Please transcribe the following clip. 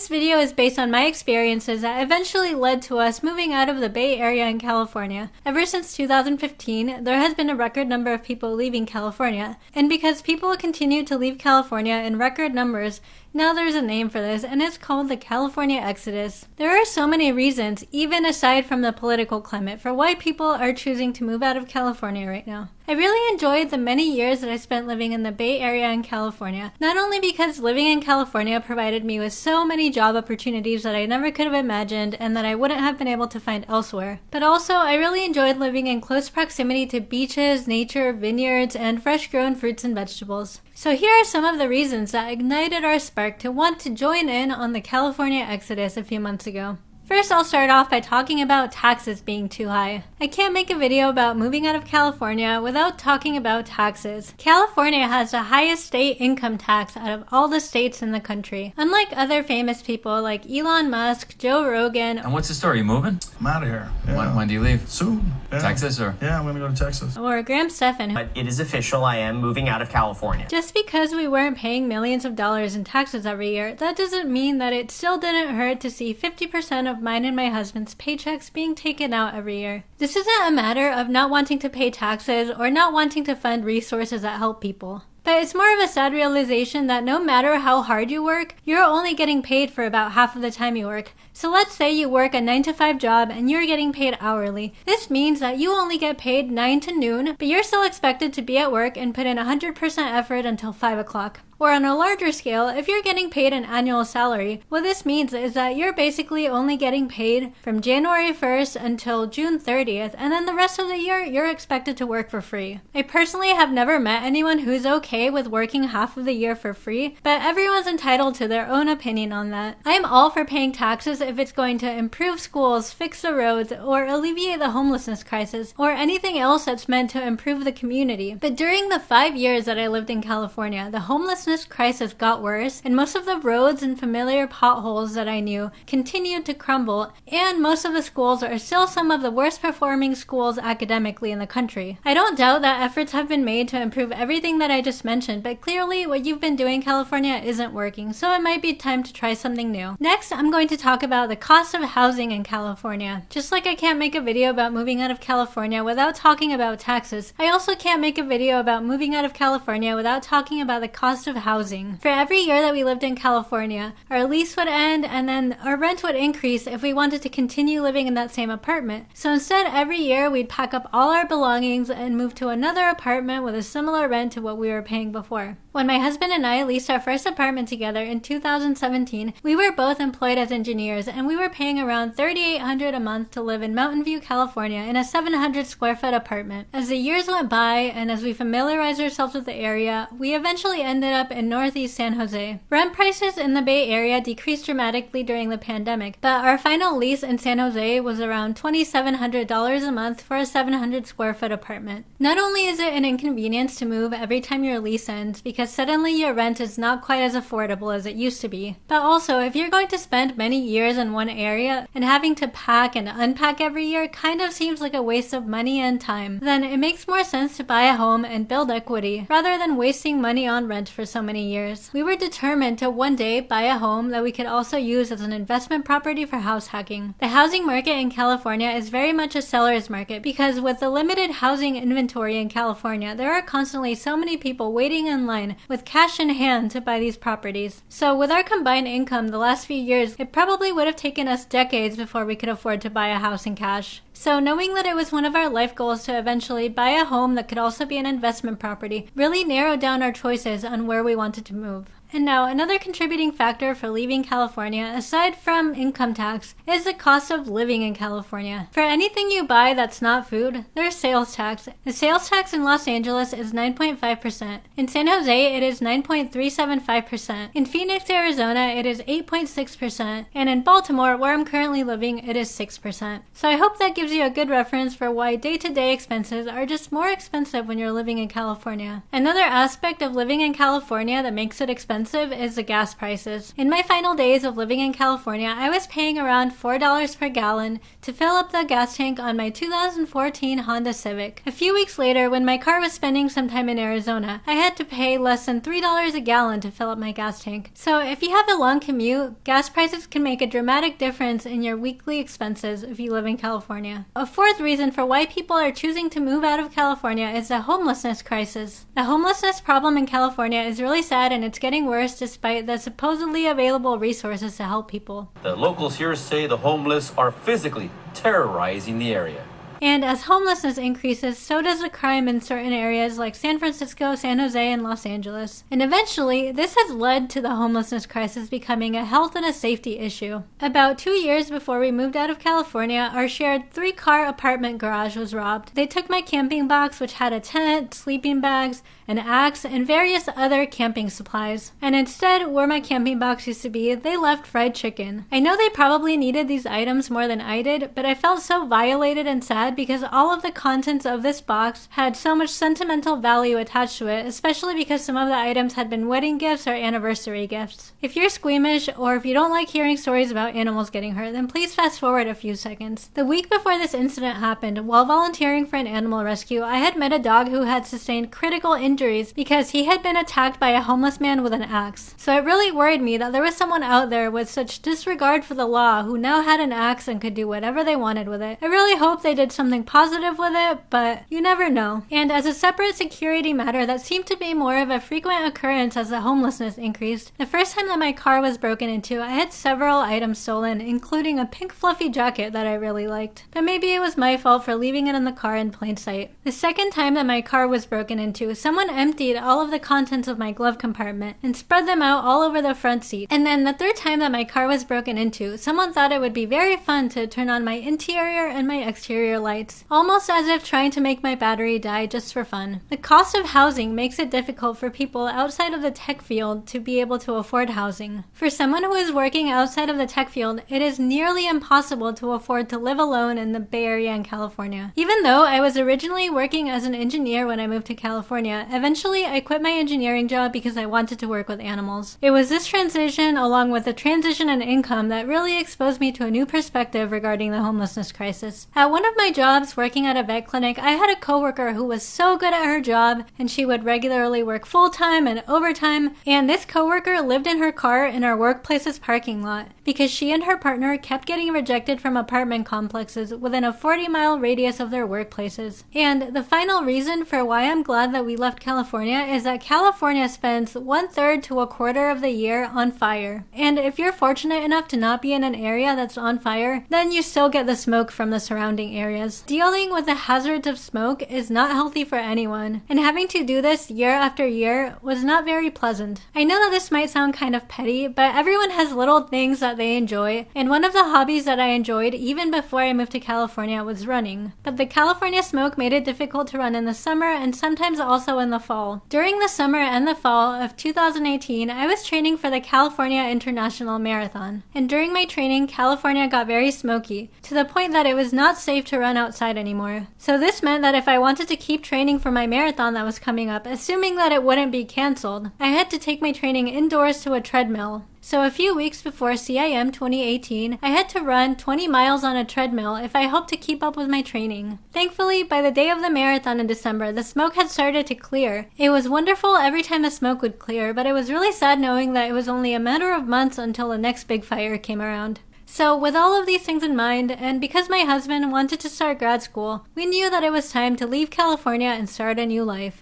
This video is based on my experiences that eventually led to us moving out of the Bay Area in California. Ever since 2015, there has been a record number of people leaving California. And because people continue to leave California in record numbers, now there's a name for this, and it's called the California Exodus. There are so many reasons, even aside from the political climate, for why people are choosing to move out of California right now. I really enjoyed the many years that I spent living in the Bay Area in California, not only because living in California provided me with so many job opportunities that I never could have imagined and that I wouldn't have been able to find elsewhere, but also I really enjoyed living in close proximity to beaches, nature, vineyards, and fresh grown fruits and vegetables. So here are some of the reasons that ignited our spark to want to join in on the California exodus a few months ago. First, I'll start off by talking about taxes being too high. I can't make a video about moving out of California without talking about taxes. California has the highest state income tax out of all the states in the country. Unlike other famous people like Elon Musk, Joe Rogan. And what's the story? You moving? I'm out of here. Yeah. When, when, do you leave? Soon. Yeah. Texas or? Yeah, I'm gonna go to Texas. Or Graham Stephan. But it is official, I am moving out of California. Just because we weren't paying millions of dollars in taxes every year, that doesn't mean that it still didn't hurt to see 50% of mine and my husband's paychecks being taken out every year. This isn't a matter of not wanting to pay taxes or not wanting to fund resources that help people. But it's more of a sad realization that no matter how hard you work, you're only getting paid for about half of the time you work. So let's say you work a 9 to 5 job and you're getting paid hourly. This means that you only get paid 9 to noon, but you're still expected to be at work and put in 100% effort until 5 o'clock. Or on a larger scale, if you're getting paid an annual salary, what this means is that you're basically only getting paid from January 1st until June 30th, and then the rest of the year you're expected to work for free. I personally have never met anyone who's okay with working half of the year for free, but everyone's entitled to their own opinion on that. I am all for paying taxes if it's going to improve schools, fix the roads, or alleviate the homelessness crisis, or anything else that's meant to improve the community. But during the five years that I lived in California, the homelessness homelessness crisis got worse, and most of the roads and familiar potholes that I knew continued to crumble, and most of the schools are still some of the worst performing schools academically in the country. I don't doubt that efforts have been made to improve everything that I just mentioned, but clearly what you've been doing, California, isn't working, so it might be time to try something new. Next, I'm going to talk about the cost of housing in California. Just like I can't make a video about moving out of California without talking about taxes, I also can't make a video about moving out of California without talking about the cost of housing. For every year that we lived in California, our lease would end and then our rent would increase if we wanted to continue living in that same apartment. So instead, every year we'd pack up all our belongings and move to another apartment with a similar rent to what we were paying before. When my husband and I leased our first apartment together in 2017, we were both employed as engineers and we were paying around $3,800 a month to live in Mountain View, California in a 700 square foot apartment. As the years went by and as we familiarized ourselves with the area, we eventually ended up in Northeast San Jose. Rent prices in the Bay Area decreased dramatically during the pandemic, but our final lease in San Jose was around $2,700 a month for a 700 square foot apartment. Not only is it an inconvenience to move every time your lease ends because because suddenly your rent is not quite as affordable as it used to be. But also, if you're going to spend many years in one area and having to pack and unpack every year kind of seems like a waste of money and time, then it makes more sense to buy a home and build equity rather than wasting money on rent for so many years. We were determined to one day buy a home that we could also use as an investment property for house hacking. The housing market in California is very much a seller's market because with the limited housing inventory in California, there are constantly so many people waiting in line with cash in hand to buy these properties. So, with our combined income the last few years, it probably would have taken us decades before we could afford to buy a house in cash. So, knowing that it was one of our life goals to eventually buy a home that could also be an investment property really narrowed down our choices on where we wanted to move. And now, another contributing factor for leaving California, aside from income tax, is the cost of living in California. For anything you buy that's not food, there's sales tax. The sales tax in Los Angeles is 9.5%. In San Jose, it is 9.375%. In Phoenix, Arizona, it is 8.6%. And in Baltimore, where I'm currently living, it is 6%. So I hope that gives you a good reference for why day to day expenses are just more expensive when you're living in California. Another aspect of living in California that makes it expensive expensive is the gas prices. In my final days of living in California, I was paying around $4 per gallon to fill up the gas tank on my 2014 Honda Civic. A few weeks later, when my car was spending some time in Arizona, I had to pay less than $3 a gallon to fill up my gas tank. So if you have a long commute, gas prices can make a dramatic difference in your weekly expenses if you live in California. A fourth reason for why people are choosing to move out of California is the homelessness crisis. The homelessness problem in California is really sad and it's getting worse despite the supposedly available resources to help people. The locals here say the homeless are physically terrorizing the area. And as homelessness increases, so does the crime in certain areas like San Francisco, San Jose, and Los Angeles. And eventually, this has led to the homelessness crisis becoming a health and a safety issue. About two years before we moved out of California, our shared three car apartment garage was robbed. They took my camping box, which had a tent, sleeping bags, an axe, and various other camping supplies. And instead, where my camping box used to be, they left fried chicken. I know they probably needed these items more than I did, but I felt so violated and sad sad because all of the contents of this box had so much sentimental value attached to it, especially because some of the items had been wedding gifts or anniversary gifts. If you're squeamish or if you don't like hearing stories about animals getting hurt, then please fast forward a few seconds. The week before this incident happened, while volunteering for an animal rescue, I had met a dog who had sustained critical injuries because he had been attacked by a homeless man with an axe. So it really worried me that there was someone out there with such disregard for the law who now had an axe and could do whatever they wanted with it. I really hope they did something positive with it, but you never know. And as a separate security matter that seemed to be more of a frequent occurrence as the homelessness increased, the first time that my car was broken into, I had several items stolen, including a pink fluffy jacket that I really liked. But maybe it was my fault for leaving it in the car in plain sight. The second time that my car was broken into, someone emptied all of the contents of my glove compartment and spread them out all over the front seat. And then the third time that my car was broken into, someone thought it would be very fun to turn on my interior and my exterior lights lights, almost as if trying to make my battery die just for fun. The cost of housing makes it difficult for people outside of the tech field to be able to afford housing. For someone who is working outside of the tech field, it is nearly impossible to afford to live alone in the Bay Area in California. Even though I was originally working as an engineer when I moved to California, eventually I quit my engineering job because I wanted to work with animals. It was this transition, along with the transition in income, that really exposed me to a new perspective regarding the homelessness crisis. At one of my jobs working at a vet clinic, I had a coworker who was so good at her job and she would regularly work full time and overtime. And this coworker lived in her car in our workplace's parking lot because she and her partner kept getting rejected from apartment complexes within a 40 mile radius of their workplaces. And the final reason for why I'm glad that we left California is that California spends one third to a quarter of the year on fire. And if you're fortunate enough to not be in an area that's on fire, then you still get the smoke from the surrounding areas dealing with the hazards of smoke is not healthy for anyone, and having to do this year after year was not very pleasant. I know that this might sound kind of petty, but everyone has little things that they enjoy, and one of the hobbies that I enjoyed even before I moved to California was running. But the California smoke made it difficult to run in the summer and sometimes also in the fall. During the summer and the fall of 2018, I was training for the California International Marathon, and during my training, California got very smoky, to the point that it was not safe to run run outside anymore. So this meant that if I wanted to keep training for my marathon that was coming up, assuming that it wouldn't be canceled, I had to take my training indoors to a treadmill. So, a few weeks before CIM 2018, I had to run 20 miles on a treadmill if I hoped to keep up with my training. Thankfully, by the day of the marathon in December, the smoke had started to clear. It was wonderful every time the smoke would clear, but it was really sad knowing that it was only a matter of months until the next big fire came around. So, with all of these things in mind, and because my husband wanted to start grad school, we knew that it was time to leave California and start a new life.